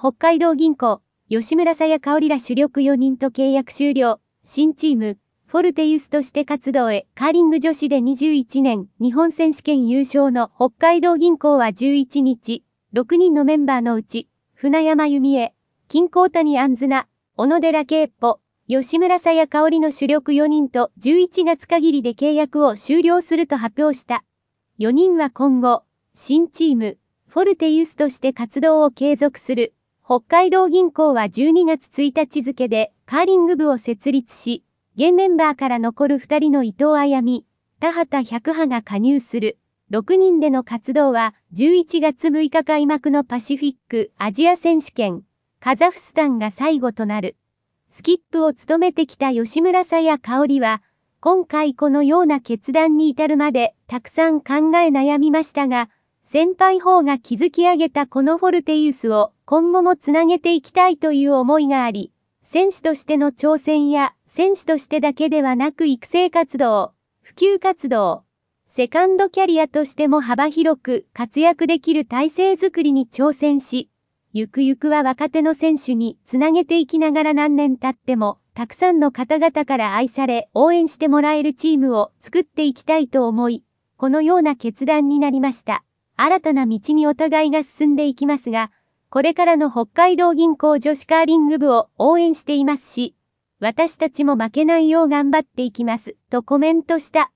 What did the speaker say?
北海道銀行、吉村さや香織ら主力4人と契約終了、新チーム、フォルテユスとして活動へ、カーリング女子で21年日本選手権優勝の北海道銀行は11日、6人のメンバーのうち、船山由美恵、金光谷安綱、小野寺慶保、吉村さや香織の主力4人と11月限りで契約を終了すると発表した。4人は今後、新チーム、フォルテユスとして活動を継続する。北海道銀行は12月1日付でカーリング部を設立し、現メンバーから残る2人の伊藤や美、田畑百派が加入する。6人での活動は11月6日開幕のパシフィックアジア選手権、カザフスタンが最後となる。スキップを務めてきた吉村沙也香織は、今回このような決断に至るまでたくさん考え悩みましたが、先輩方が築き上げたこのフォルテイウスを今後もつなげていきたいという思いがあり、選手としての挑戦や選手としてだけではなく育成活動、普及活動、セカンドキャリアとしても幅広く活躍できる体制づくりに挑戦し、ゆくゆくは若手の選手につなげていきながら何年経っても、たくさんの方々から愛され、応援してもらえるチームを作っていきたいと思い、このような決断になりました。新たな道にお互いが進んでいきますが、これからの北海道銀行女子カーリング部を応援していますし、私たちも負けないよう頑張っていきます、とコメントした。